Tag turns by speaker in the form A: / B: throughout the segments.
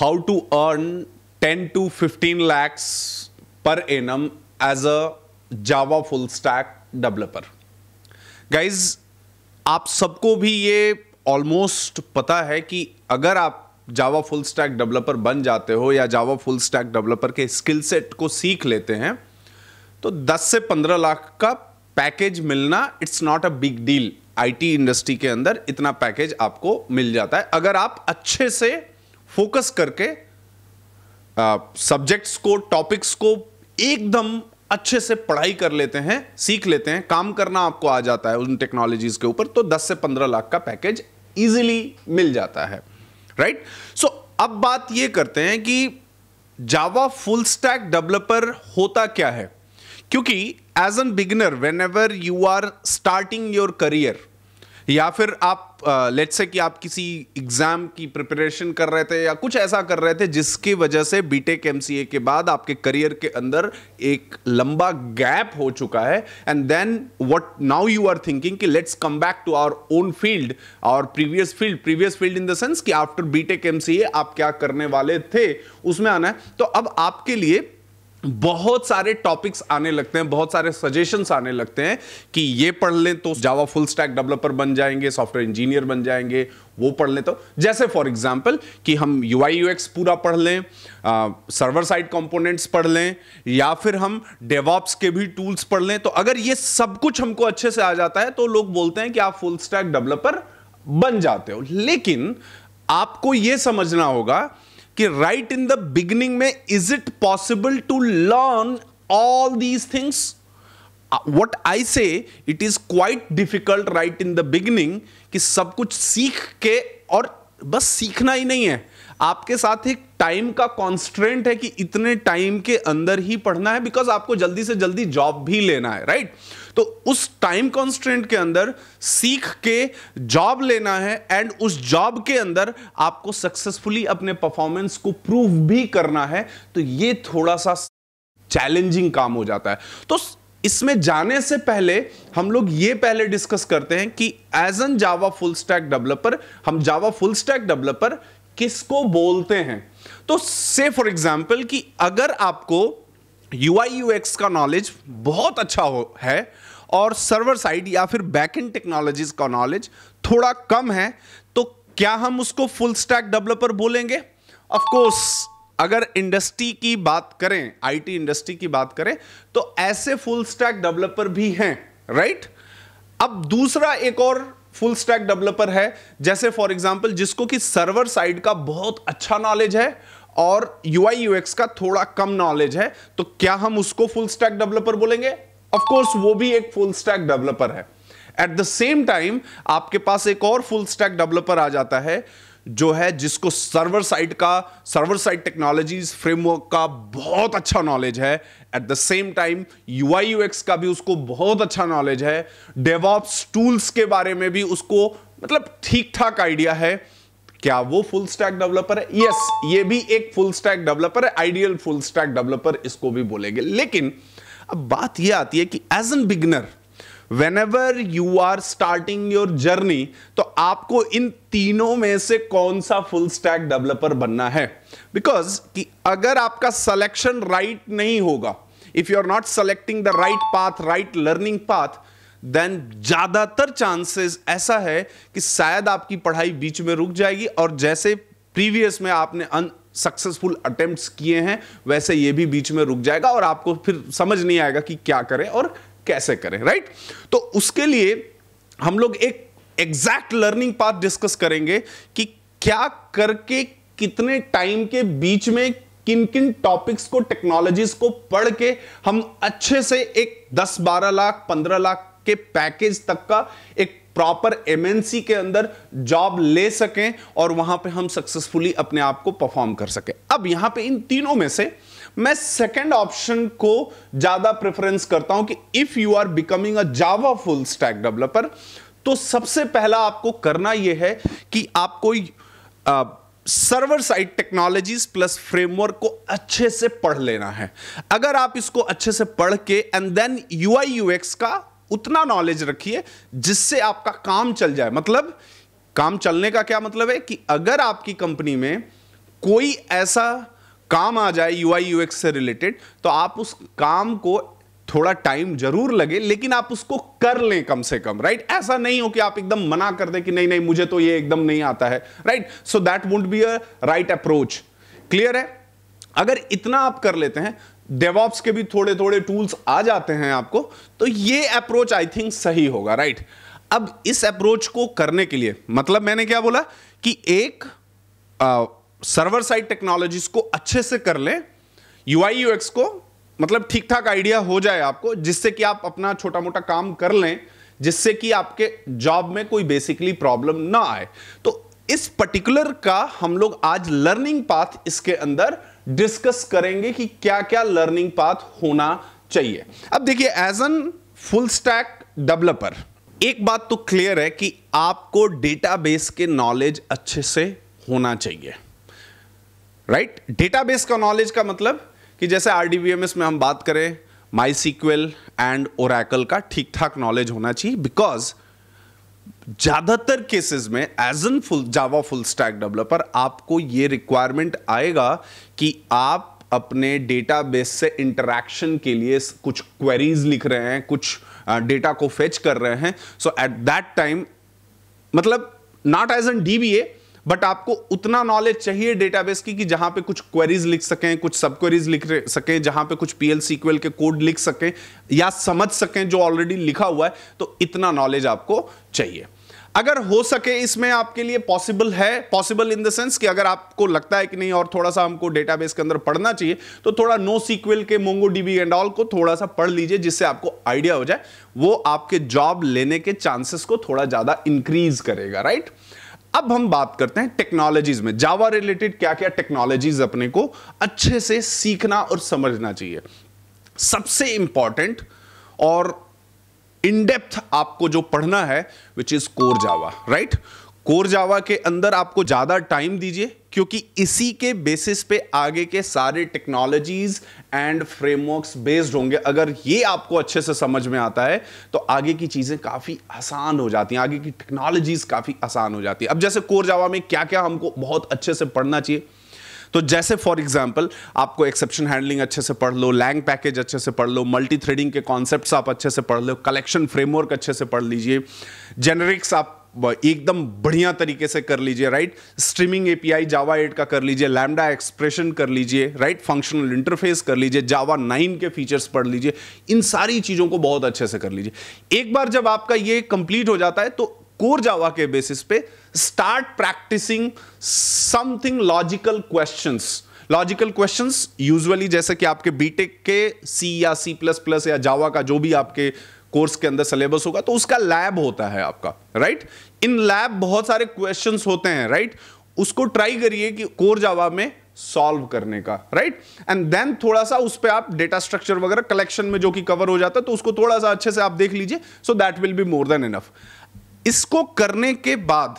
A: How to earn ten to fifteen lakhs per annum as a Java full stack developer guys आप सबको भी ये almost पता है कि अगर आप जावा फुल स्टैक डेवलपर बन जाते हो या जावा फुल स्टैक डेवलपर के स्किल सेट को सीख लेते हैं तो 10 से 15 लाख का पैकेज मिलना it's not a big deal IT industry के अंदर इतना पैकेज आपको मिल जाता है अगर आप अच्छे से फोकस करके सब्जेक्ट्स को टॉपिक्स को एकदम अच्छे से पढ़ाई कर लेते हैं सीख लेते हैं काम करना आपको आ जाता है उन टेक्नोलॉजीज के ऊपर तो 10 से 15 लाख का पैकेज इजीली मिल जाता है राइट right? सो so, अब बात यह करते हैं कि जावा फुल स्टैक डेवलपर होता क्या है क्योंकि as an beginner whenever you are starting your career या फिर आप लेट uh, से कि आप किसी एग्ज़ाम की प्रिपरेशन कर रहे थे या कुछ ऐसा कर रहे थे जिसकी वजह से बीटेक एमसीए के बाद आपके करियर के अंदर एक लंबा गैप हो चुका है and then what now you are thinking कि let's come back to our own field और previous field previous field in the sense कि आफ्टर बीटेक एमसीए आप क्या करने वाले थे उसमें आना है तो अब आपके लिए बहुत सारे टॉपिक्स आने लगते हैं बहुत सारे सजेशंस आने लगते हैं कि ये पढ़ लें तो जावा फुल स्टैक डेवलपर बन जाएंगे सॉफ्टवेयर इंजीनियर बन जाएंगे वो पढ़ लें तो जैसे फॉर एग्जांपल कि हम यू आई पूरा पढ़ लें आ, सर्वर साइड कंपोनेंट्स पढ़ लें या फिर हम डेवॉप्स के भी टूल्स पढ़ लें तो अगर ये सब कुछ हमको अच्छे से आ जाता है तो लोग बोलते हैं कि आप फुल स्टैक डेवलपर बन जाते हो लेकिन आपको यह समझना होगा कि राइट इन द बिगिनिंग में is it possible to learn all these things what I say it is quite difficult right in the beginning कि सब कुछ सीख के और बस सीखना ही नहीं है आपके साथ एक टाइम का कॉन्स्ट्रेंट है कि इतने टाइम के अंदर ही पढ़ना है बिकॉज आपको जल्दी से जल्दी जॉब भी लेना है राइट right? तो उस टाइम कॉन्स्टेंट के अंदर सीख के जॉब लेना है एंड उस जॉब के अंदर आपको सक्सेसफुली अपने परफॉर्मेंस को प्रूव भी करना है तो ये थोड़ा सा चैलेंजिंग काम हो जाता है तो इसमें जाने से पहले हम लोग ये पहले डिस्कस करते हैं कि as an Java full stack developer हम जावा फुल स्टैक डेवलपर किसको बोलते हैं तो से फॉर एग्जाम्पल कि अगर आपको यू आई यू एक्स का नॉलेज बहुत अच्छा हो है और सर्वर साइड या फिर बैकएंड टेक्नोलॉजीज का नॉलेज थोड़ा कम है तो क्या हम उसको फुल स्टैक डेवलपर बोलेंगे कोर्स अगर इंडस्ट्री की बात करें आईटी इंडस्ट्री की बात करें तो ऐसे फुल स्टैक डेवलपर भी हैं राइट अब दूसरा एक और फुल स्टैक डेवलपर है जैसे फॉर एग्जांपल जिसको कि सर्वर साइड का बहुत अच्छा नॉलेज है और यूआई यूएक्स का थोड़ा कम नॉलेज है तो क्या हम उसको फुल स्टैक डेवलपर बोलेंगे ऑफ कोर्स वो भी एक फुल स्टैक डेवलपर है एट द सेम टाइम आपके पास एक और फुल स्टैक डेवलपर आ जाता है जो है जिसको सर्वर साइड का सर्वर साइड टेक्नोलॉजीज फ्रेमवर्क का बहुत अच्छा नॉलेज है at the same time U I UX का भी उसको बहुत अच्छा नॉलेज है डेवॉप्स टूल्स के बारे में भी उसको मतलब ठीक ठाक आइडिया है क्या वो फुल स्टैक डेवलपर है यस yes, ये भी एक फुल स्टैक डेवलपर है आइडियल फुल स्टैक डेवलपर इसको भी बोलेंगे लेकिन अब बात यह आती है कि as an beginner whenever you are starting your journey तो आपको इन तीनों में से कौन सा फुल स्टैक डेवलपर बनना है बिकॉज कि अगर आपका सिलेक्शन राइट right नहीं होगा if you are not selecting the right path right learning path then ज्यादातर चांसेस ऐसा है कि शायद आपकी पढ़ाई बीच में रुक जाएगी और जैसे प्रीवियस में आपने सक्सेसफुल अटेम्प्ट्स किए हैं वैसे ये भी बीच में रुक जाएगा और आपको फिर समझ नहीं आएगा कि क्या करें और कैसे करें राइट तो उसके लिए हम लोग एक एग्जैक्ट लर्निंग पाथ डिस्कस करेंगे कि क्या करके कितने टाइम के बीच में किन किन टॉपिक्स को टेक्नोलॉजीज को पढ़ के हम अच्छे से एक 10-12 लाख 15 लाख के पैकेज तक का एक प्रॉपर एमएनसी के अंदर जॉब ले सकें और वहां पे हम सक्सेसफुली अपने आप को परफॉर्म कर सकें अब यहां पे इन तीनों में से मैं सेकंड ऑप्शन को ज्यादा प्रेफरेंस करता हूं कि if you are becoming a Java full stack developer तो सबसे पहला आपको करना यह है कि आपको server side technologies plus framework को अच्छे से पढ़ लेना है अगर आप इसको अच्छे से पढ़ के एंड देन यूआई यूएक्स का उतना नॉलेज रखिए जिससे आपका काम चल जाए मतलब काम चलने का क्या मतलब है कि अगर आपकी कंपनी में कोई ऐसा काम आ जाए यू आई यूएक्स से रिलेटेड तो आप उस काम को थोड़ा टाइम जरूर लगे लेकिन आप उसको कर लें कम से कम राइट ऐसा नहीं हो कि आप एकदम मना कर दें कि नहीं नहीं मुझे तो ये एकदम नहीं आता है right so that would be a right approach clear है अगर इतना आप कर लेते हैं डेवॉप्स के भी थोड़े थोड़े टूल्स आ जाते हैं आपको तो ये अप्रोच आई थिंक सही होगा राइट अब इस अप्रोच को करने के लिए मतलब मैंने क्या बोला कि एक आ, सर्वर साइड टेक्नोलॉजीज को अच्छे से कर लें यू आई यू एक्स को मतलब ठीक ठाक आइडिया हो जाए आपको जिससे कि आप अपना छोटा मोटा काम कर लें जिससे कि आपके जॉब में कोई बेसिकली प्रॉब्लम ना आए तो इस पर्टिकुलर का हम लोग आज लर्निंग पाथ इसके अंदर डिस्कस करेंगे कि क्या क्या लर्निंग पाथ होना चाहिए अब देखिए as an full stack developer एक बात तो क्लियर है कि आपको डेटाबेस के नॉलेज अच्छे से होना चाहिए राइट right? डेटाबेस का नॉलेज का मतलब कि जैसे आरडीबीएमएस में हम बात करें माई सिक्वेल एंड ओरैकल का ठीक ठाक नॉलेज होना चाहिए बिकॉज ज़्यादातर केसेस में as an full Java full stack developer आपको ये रिक्वायरमेंट आएगा कि आप अपने डेटाबेस से इंटरैक्शन के लिए कुछ क्वेरीज लिख रहे हैं कुछ डेटा को फेच कर रहे हैं सो एट दैट टाइम मतलब not as an DBA but आपको उतना नॉलेज चाहिए डेटाबेस की कि जहां पे कुछ क्वेरीज लिख सकें कुछ सब क्वेरीज लिख सकें जहां पे कुछ पीएल सीक्वल के कोड लिख सकें या समझ सकें जो ऑलरेडी लिखा हुआ है तो इतना नॉलेज आपको चाहिए अगर हो सके इसमें आपके लिए पॉसिबल है पॉसिबल इन द सेंस कि अगर आपको लगता है कि नहीं और थोड़ा सा हमको डेटाबेस के अंदर पढ़ना चाहिए तो थोड़ा नो सीक्वल के मोंगो डीबी एंड ऑल को थोड़ा सा पढ़ लीजिए जिससे आपको आइडिया हो जाए वो आपके जॉब लेने के चांसेस को थोड़ा ज्यादा इंक्रीज करेगा राइट अब हम बात करते हैं टेक्नोलॉजीज में जावा रिलेटेड क्या क्या टेक्नोलॉजीज अपने को अच्छे से सीखना और समझना चाहिए सबसे इंपॉर्टेंट और इन डेप्थ आपको जो पढ़ना है which is core Java right core Java के अंदर आपको ज़्यादा टाइम दीजिए क्योंकि इसी के बेसिस पे आगे के सारे टेक्नोलॉजीज एंड फ्रेमवर्क्स बेस्ड होंगे अगर ये आपको अच्छे से समझ में आता है तो आगे की चीज़ें काफ़ी आसान हो जाती हैं आगे की टेक्नोलॉजीज काफ़ी आसान हो जाती है अब जैसे कोर जावा में क्या क्या हमको बहुत अच्छे से पढ़ना चाहिए तो जैसे फॉर एग्जाम्पल आपको एक्सेप्शन हैंडलिंग अच्छे से पढ़ लो लैंग पैकेज अच्छे से पढ़ लो मल्टी थ्रेडिंग के कॉन्सेप्ट आप अच्छे से पढ़ लो कलेक्शन फ्रेमवर्क अच्छे से पढ़ लीजिए जेनरिक्स आप एकदम बढ़िया तरीके से कर लीजिए right streaming API Java eight का कर लीजिए लैमडा एक्सप्रेशन कर लीजिए राइट फंक्शनल इंटरफेस कर लीजिए जावा नाइन के फीचर्स पढ़ लीजिए इन सारी चीज़ों को बहुत अच्छे से कर लीजिए एक बार जब आपका ये कंप्लीट हो जाता है तो कोर जावा के बेसिस पे start practicing something logical questions logical questions usually जैसे कि आपके बीटेक के सी या सी प्लस प्लस या जावा का जो भी आपके कोर्स के अंदर सिलेबस होगा तो उसका लैब होता है आपका राइट इन लैब बहुत सारे क्वेश्चंस होते हैं राइट उसको ट्राई करिए कि कोर जावा में सॉल्व करने का राइट एंड देन थोड़ा सा उस पर आप डेटा स्ट्रक्चर वगैरह कलेक्शन में जो कि कवर हो जाता है तो उसको थोड़ा सा अच्छे से आप देख लीजिए so that will be more than enough इसको करने के बाद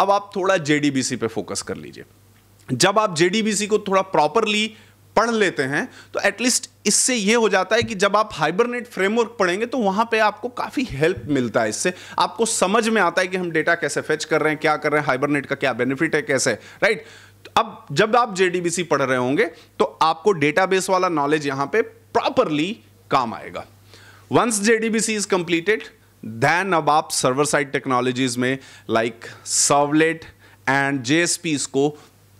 A: अब आप थोड़ा जेडीबीसी पे फोकस कर लीजिए जब आप जेडीबीसी को थोड़ा प्रॉपरली पढ़ लेते हैं तो एटलीस्ट इससे यह हो जाता है कि जब आप हाइबरनेट फ्रेमवर्क पढ़ेंगे तो वहां पे आपको काफ़ी हेल्प मिलता है इससे आपको समझ में आता है कि हम डेटा कैसे फेच कर रहे हैं क्या कर रहे हैं हाइबरनेट का क्या बेनिफिट है कैसे राइट अब जब आप जेडीबीसी पढ़ रहे होंगे तो आपको डेटाबेस वाला नॉलेज यहां पे प्रॉपरली काम आएगा once JDBC is completed then अब आप सर्वर साइड टेक्नोलॉजीज में लाइक सर्वलेट एंड जे को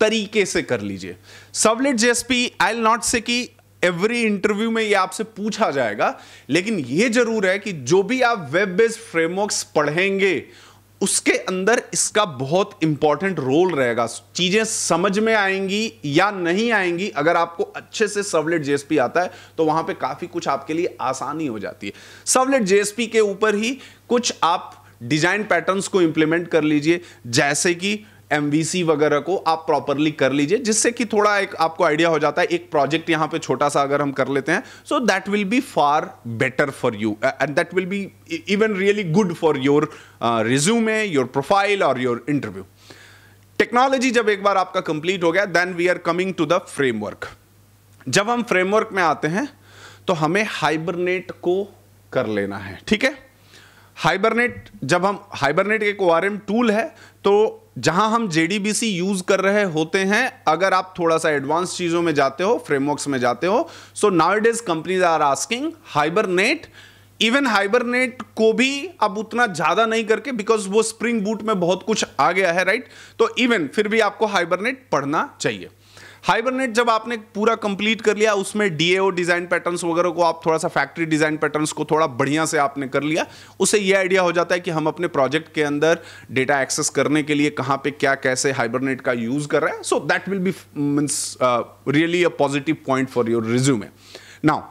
A: तरीके से कर लीजिए servlet J I will not say कि एवरी इंटरव्यू में ये आपसे पूछा जाएगा लेकिन ये जरूर है कि जो भी आप वेब बेस्ड फ्रेमवर्क्स पढ़ेंगे उसके अंदर इसका बहुत इंपॉर्टेंट रोल रहेगा चीज़ें समझ में आएंगी या नहीं आएंगी अगर आपको अच्छे से सवलेट जेएसपी आता है तो वहां पे काफ़ी कुछ आपके लिए आसानी हो जाती है सबलेट जेएसपी के ऊपर ही कुछ आप डिजाइन पैटर्न्स को इंप्लीमेंट कर लीजिए जैसे कि एम वगैरह को आप प्रॉपरली कर लीजिए जिससे कि थोड़ा एक आपको आइडिया हो जाता है एक प्रोजेक्ट यहाँ पे छोटा सा अगर हम कर लेते हैं so that will be far better for you and that will be even really good for your resume your profile और योर इंटरव्यू टेक्नोलॉजी जब एक बार आपका कंप्लीट हो गया then we are coming to the framework जब हम framework में आते हैं तो हमें हाइबरनेट को कर लेना है ठीक है हाइबरनेट जब हम हाइबरनेट एक ओ टूल है तो जहां हम जेडीबीसी यूज कर रहे होते हैं अगर आप थोड़ा सा एडवांस चीजों में जाते हो फ्रेमवर्क्स में जाते हो so now it is companies are asking Hibernate even Hibernate को भी अब उतना ज्यादा नहीं करके बिकॉज वो स्प्रिंग बूट में बहुत कुछ आ गया है राइट तो इवन फिर भी आपको हाइबरनेट पढ़ना चाहिए हाइबरनेट जब आपने पूरा कंप्लीट कर लिया उसमें डीएओ डिजाइन पैटर्न्स वगैरह को आप थोड़ा सा फैक्ट्री डिजाइन पैटर्न्स को थोड़ा बढ़िया से आपने कर लिया उससे यह आइडिया हो जाता है कि हम अपने प्रोजेक्ट के अंदर डेटा एक्सेस करने के लिए कहाँ पे क्या कैसे हाइबरनेट का यूज कर रहे हैं so that will be means really a positive point for your resume now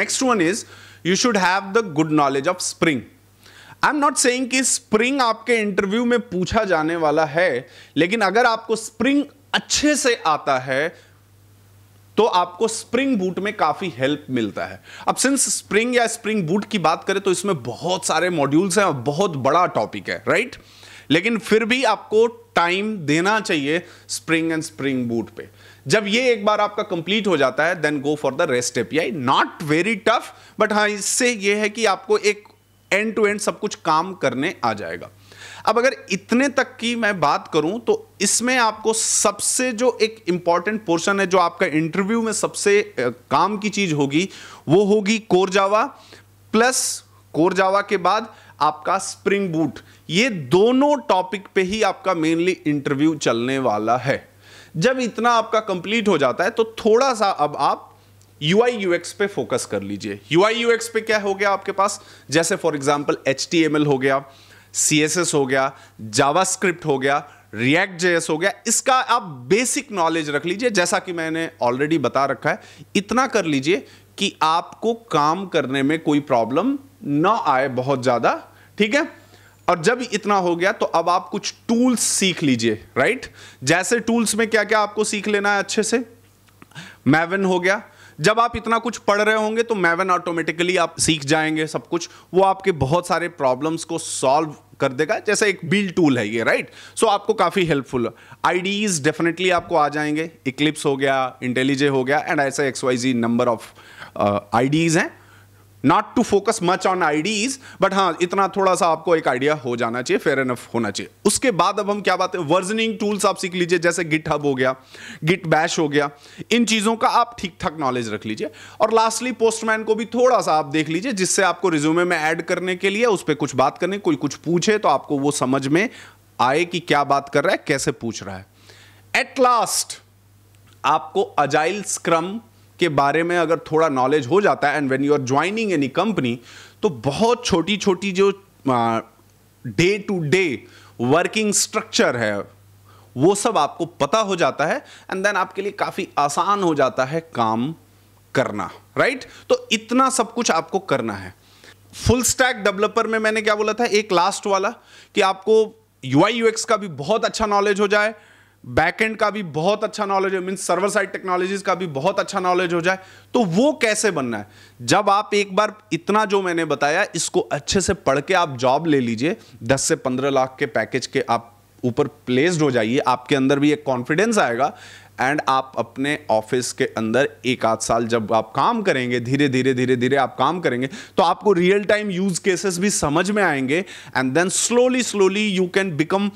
A: next one is you should have the good knowledge of Spring I am not saying कि स्प्रिंग आपके interview में पूछा जाने वाला है लेकिन अगर आपको स्प्रिंग अच्छे से आता है तो आपको स्प्रिंग बूट में काफी हेल्प मिलता है अब सिंस स्प्रिंग या स्प्रिंग बूट की बात करें तो इसमें बहुत सारे मॉड्यूल्स हैं और बहुत बड़ा टॉपिक है राइट लेकिन फिर भी आपको टाइम देना चाहिए स्प्रिंग एंड स्प्रिंग बूट पे जब ये एक बार आपका कंप्लीट हो जाता है then go for the rest API not very tough but हाँ इससे यह है कि आपको एक एंड टू एंड सब कुछ काम करने आ जाएगा अब अगर इतने तक की मैं बात करूं तो इसमें आपको सबसे जो एक इंपॉर्टेंट पोर्शन है जो आपका इंटरव्यू में सबसे काम की चीज होगी वो होगी core Java plus core Java के बाद आपका स्प्रिंग बूट ये दोनों टॉपिक पे ही आपका मेनली इंटरव्यू चलने वाला है जब इतना आपका कंप्लीट हो जाता है तो थोड़ा सा अब आप यू आई यू एक्स पे फोकस कर लीजिए यू आई यू एक्स पे क्या हो गया आपके पास जैसे for example H T M L हो गया सी हो गया जावास्क्रिप्ट हो गया रिएक्ट एस हो गया इसका आप बेसिक नॉलेज रख लीजिए जैसा कि मैंने ऑलरेडी बता रखा है इतना कर लीजिए कि आपको काम करने में कोई प्रॉब्लम ना आए बहुत ज़्यादा ठीक है और जब इतना हो गया तो अब आप कुछ टूल्स सीख लीजिए राइट जैसे टूल्स में क्या क्या आपको सीख लेना है अच्छे से मैवन हो गया जब आप इतना कुछ पढ़ रहे होंगे तो मैवन ऑटोमेटिकली आप सीख जाएंगे सब कुछ वो आपके बहुत सारे प्रॉब्लम्स को सॉल्व कर देगा जैसे एक बिल टूल है ये राइट सो so, आपको काफ़ी हेल्पफुल आईडीज डेफिनेटली आपको आ जाएंगे इक्लिप्स हो गया इंटेलिजे हो गया एंड ऐसे X Y Z number of IDs हैं not to focus much on IDs but हाँ इतना थोड़ा सा आपको एक आइडिया हो जाना चाहिए फेयर एनफ होना चाहिए उसके बाद अब हम क्या बात है वर्जनिंग टूल्स आप सीख लीजिए जैसे गिट हब हो गया गिट बैश हो गया इन चीज़ों का आप ठीक ठाक नॉलेज रख लीजिए और लास्टली पोस्टमैन को भी थोड़ा सा आप देख लीजिए जिससे आपको रिज्यूमे में एड करने के लिए उस पर कुछ बात करने कोई कुछ पूछे तो आपको वो समझ में आए कि क्या बात कर रहा है कैसे पूछ रहा है एट लास्ट आपको अजाइल स्क्रम के बारे में अगर थोड़ा नॉलेज हो जाता है and when you are joining any company तो बहुत छोटी छोटी जो day to day working structure है वो सब आपको पता हो जाता है एंड देन आपके लिए काफ़ी आसान हो जाता है काम करना राइट right? तो इतना सब कुछ आपको करना है फुल स्टैक डेवलपर में मैंने क्या बोला था एक लास्ट वाला कि आपको यूआई यूएक्स का भी बहुत अच्छा नॉलेज हो जाए बैकएंड का भी बहुत अच्छा नॉलेज हो मीन सर्वर साइड टेक्नोलॉजीज का भी बहुत अच्छा नॉलेज हो जाए तो वो कैसे बनना है जब आप एक बार इतना जो मैंने बताया इसको अच्छे से पढ़ के आप जॉब ले लीजिए 10 से 15 लाख के पैकेज के आप ऊपर प्लेस्ड हो जाइए आपके अंदर भी एक कॉन्फिडेंस आएगा एंड आप अपने ऑफिस के अंदर एक आध साल जब आप काम करेंगे धीरे धीरे धीरे धीरे आप काम करेंगे तो आपको रियल टाइम यूज केसेस भी समझ में आएंगे and then slowly slowly you can become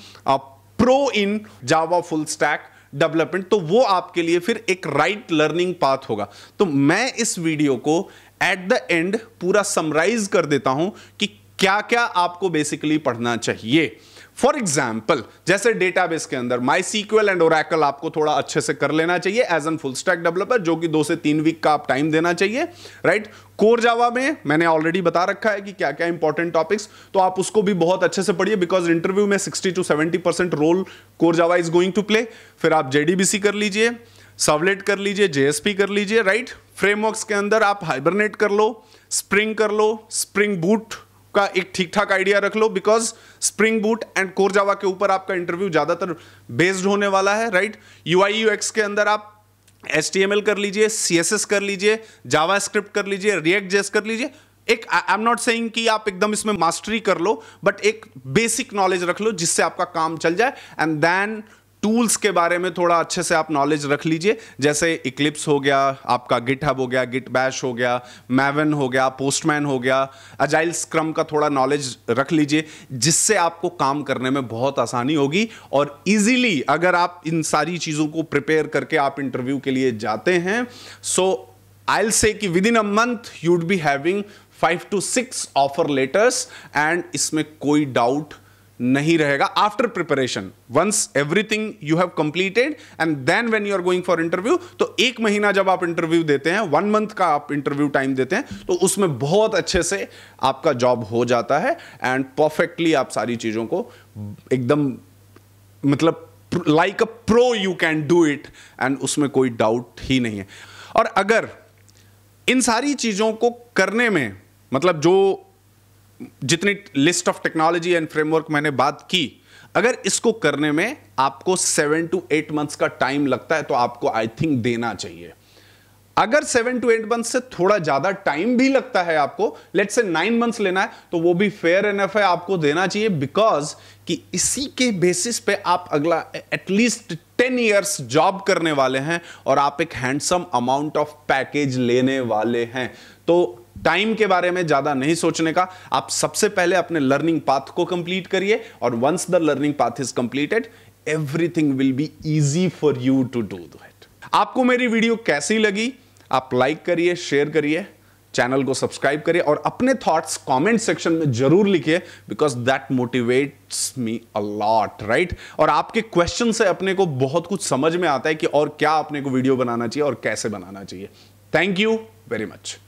A: pro in Java full stack development तो वो आपके लिए फिर एक राइट लर्निंग पाथ होगा तो मैं इस वीडियो को एट द एंड पूरा समराइज कर देता हूं कि क्या क्या आपको बेसिकली पढ़ना चाहिए फॉर एग्जाम्पल जैसे डेटाबेस के अंदर माई सीक्वल एंड ओरैकल आपको थोड़ा अच्छे से कर लेना चाहिए as an full stack developer जो कि दो से तीन वीक का आप टाइम देना चाहिए राइट कोर जावा में मैंने ऑलरेडी बता रखा है कि क्या क्या इंपॉर्टेंट टॉपिक्स तो आप उसको भी बहुत अच्छे से पढ़िए बिकॉज इंटरव्यू में 60 to 70 percent role core Java is going to play फिर आप जेडीबीसी कर लीजिए सवलेट कर लीजिए जेएसपी कर लीजिए राइट फ्रेमवर्क्स के अंदर आप हाइबरनेट कर लो स्प्रिंग कर लो स्प्रिंग बूट का एक ठीक ठाक आइडिया रख लो because Spring Boot and core Java के ऊपर आपका इंटरव्यू ज़्यादातर बेस्ड होने वाला है राइट यू आई के अंदर आप एस टी एम एल कर लीजिए सी कर लीजिए जावा स्क्रिप्ट कर लीजिए रिएक्ट जेस कर लीजिए एक आई एम नॉट सेइंग कि आप एकदम इसमें मास्टरी कर लो बट एक बेसिक नॉलेज रख लो जिससे आपका काम चल जाए एंड देन टूल्स के बारे में थोड़ा अच्छे से आप नॉलेज रख लीजिए जैसे इक्लिप्स हो गया आपका गिट हब हो गया गिट बैश हो गया मैवन हो गया पोस्टमैन हो गया अजाइल स्क्रम का थोड़ा नॉलेज रख लीजिए जिससे आपको काम करने में बहुत आसानी होगी और इजीली अगर आप इन सारी चीज़ों को प्रिपेयर करके आप इंटरव्यू के लिए जाते हैं सो आई से कि within a month you'd be having five to six offer letters and इसमें कोई डाउट नहीं रहेगा after preparation once everything you have completed and then when you are going for interview तो एक महीना जब आप इंटरव्यू देते हैं वन मंथ का आप इंटरव्यू टाइम देते हैं तो उसमें बहुत अच्छे से आपका जॉब हो जाता है एंड परफेक्टली आप सारी चीज़ों को एकदम मतलब like a pro you can do it and उसमें कोई डाउट ही नहीं है और अगर इन सारी चीज़ों को करने में मतलब जो जितनी list of technology and framework मैंने बात की अगर इसको करने में आपको सेवन टू एट मंथ्स का टाइम लगता है तो आपको आई थिंक देना चाहिए अगर सेवन टू एट मंथ से थोड़ा ज्यादा टाइम भी लगता है आपको लेट से नाइन मंथ्स लेना है तो वो भी फेयर एनफ है आपको देना चाहिए बिकॉज कि इसी के बेसिस पे आप अगला एटलीस्ट टेन ईयर्स जॉब करने वाले हैं और आप एक हैंडसम अमाउंट ऑफ पैकेज लेने वाले हैं तो टाइम के बारे में ज्यादा नहीं सोचने का आप सबसे पहले अपने लर्निंग पाथ को कंप्लीट करिए और once the learning path is completed everything will be easy for you to do that आपको मेरी वीडियो कैसी लगी आप लाइक करिए शेयर करिए चैनल को सब्सक्राइब करिए और अपने थॉट्स कमेंट सेक्शन में जरूर लिखिए because that motivates me a lot right और आपके क्वेश्चन से अपने को बहुत कुछ समझ में आता है कि और क्या अपने को वीडियो बनाना चाहिए और कैसे बनाना चाहिए थैंक यू वेरी मच